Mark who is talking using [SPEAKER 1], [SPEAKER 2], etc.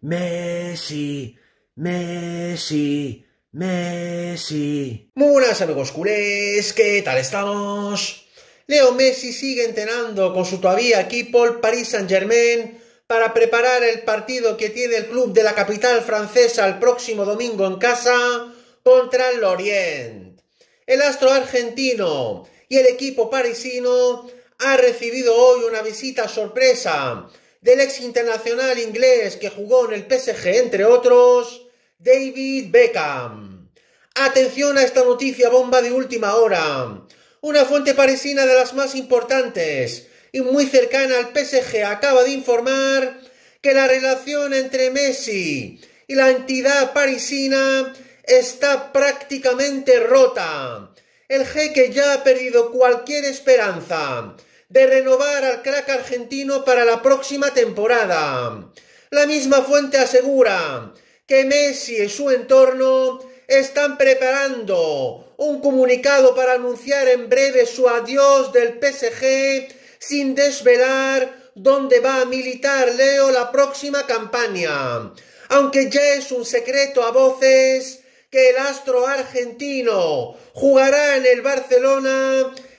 [SPEAKER 1] Messi, Messi, Messi. Muy buenas amigos culés, ¿qué tal estamos? Leo Messi sigue entrenando con su todavía equipo el Paris Saint-Germain para preparar el partido que tiene el club de la capital francesa el próximo domingo en casa contra el Lorient. El astro argentino y el equipo parisino ha recibido hoy una visita sorpresa del ex internacional inglés que jugó en el PSG, entre otros, David Beckham. Atención a esta noticia bomba de última hora. Una fuente parisina de las más importantes y muy cercana al PSG acaba de informar que la relación entre Messi y la entidad parisina está prácticamente rota. El jeque ya ha perdido cualquier esperanza de renovar al crack argentino para la próxima temporada. La misma fuente asegura que Messi y su entorno están preparando un comunicado para anunciar en breve su adiós del PSG sin desvelar dónde va a militar Leo la próxima campaña. Aunque ya es un secreto a voces que el astro argentino jugará en el Barcelona